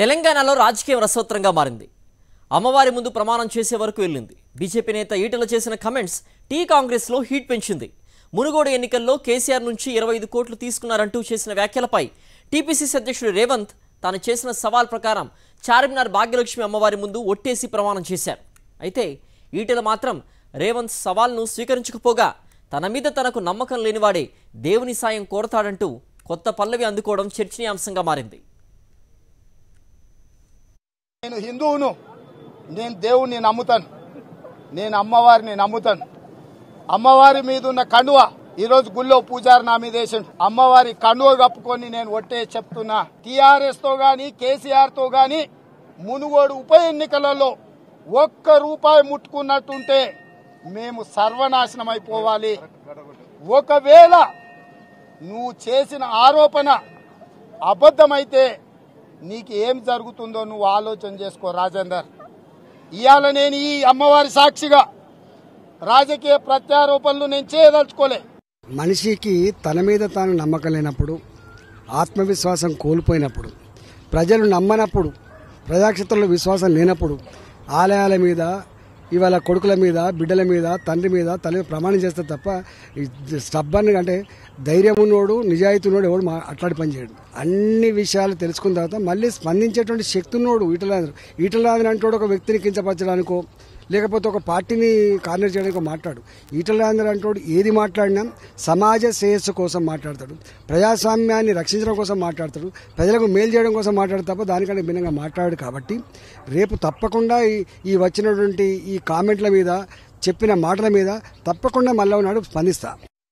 తెలంగాణలో రాజకీయం రసవత్రంగా మారింది అమ్మవారి ముందు ప్రమాణం చేసే వరకు వెళ్ళింది బీజేపీ నేత ఈటల చేసిన కమెంట్స్ టీ కాంగ్రెస్లో హీట్ పెంచింది మునుగోడు ఎన్నికల్లో కేసీఆర్ నుంచి ఇరవై ఐదు కోట్లు తీసుకున్నారంటూ చేసిన వ్యాఖ్యలపై టీపీసీసీ అధ్యక్షుడు రేవంత్ తాను చేసిన సవాల్ ప్రకారం చార్మినార్ భాగ్యలక్ష్మి అమ్మవారి ముందు ఒట్టేసి ప్రమాణం చేశారు అయితే ఈటల మాత్రం రేవంత్ సవాల్ను స్వీకరించకపోగా తన మీద తనకు నమ్మకం లేనివాడే దేవుని సాయం కోరతాడంటూ కొత్త పల్లవి అందుకోవడం చర్చనీయాంశంగా మారింది నేను హిందువును నేను దేవుణ్ణి నమ్ముతాను నేను అమ్మవారిని నమ్ముతాను అమ్మవారి మీద ఉన్న కండువ ఈరోజు గుళ్ళో పూజారి నా మీద వేసిండు అమ్మవారి కండువ కప్పుకొని నేను ఒట్టే చెప్తున్నా టీఆర్ఎస్తో కానీ కేసీఆర్తో కానీ మునుగోడు ఉప ఎన్నికలలో ఒక్క రూపాయి ముట్టుకున్నట్టుంటే మేము సర్వనాశనం అయిపోవాలి ఒకవేళ నువ్వు చేసిన ఆరోపణ అబద్ధమైతే నీకు ఏం జరుగుతుందో నువ్వు ఆలోచన చేసుకో రాజేందర్ ఇవాళ నేను ఈ అమ్మవారి సాక్షిగా రాజకీయ ప్రత్యారోపణలు నేను చేయదలుచుకోలే మనిషికి తన మీద తాను నమ్మకం లేనప్పుడు ఆత్మవిశ్వాసం కోల్పోయినప్పుడు ప్రజలు నమ్మనప్పుడు ప్రజాక్షేత్రంలో విశ్వాసం లేనప్పుడు ఆలయాల మీద ఇవాళ కొడుకుల మీద బిడ్డల మీద తండ్రి మీద తల్లి ప్రమాణం చేస్తే తప్ప స్టబ్బర్ని అంటే ధైర్యం ఉన్నోడు నిజాయితీ ఉన్నోడు ఎవడు అట్లాంటి పని అన్ని విషయాలు తెలుసుకున్న తర్వాత మళ్ళీ స్పందించేటువంటి శక్తి ఉన్నోడు ఈటలాదిని ఈటలాదిని అంటాడు ఒక వ్యక్తిని కించపరచడానికో లేకపోతే ఒక పార్టీని కార్నర్ చేయడానికి మాట్లాడు ఈటల రాజేందర్ అంటాడు ఏది మాట్లాడినా సమాజ శ్రేయస్సు కోసం మాట్లాడతాడు ప్రజాస్వామ్యాన్ని రక్షించడం కోసం మాట్లాడతాడు ప్రజలకు మేలు చేయడం కోసం మాట్లాడతాడు తప్ప దానికంటే భిన్నంగా మాట్లాడు కాబట్టి రేపు తప్పకుండా ఈ వచ్చినటువంటి ఈ కామెంట్ల మీద చెప్పిన మాటల మీద తప్పకుండా మళ్ళీ ఉన్నాడు స్పందిస్తా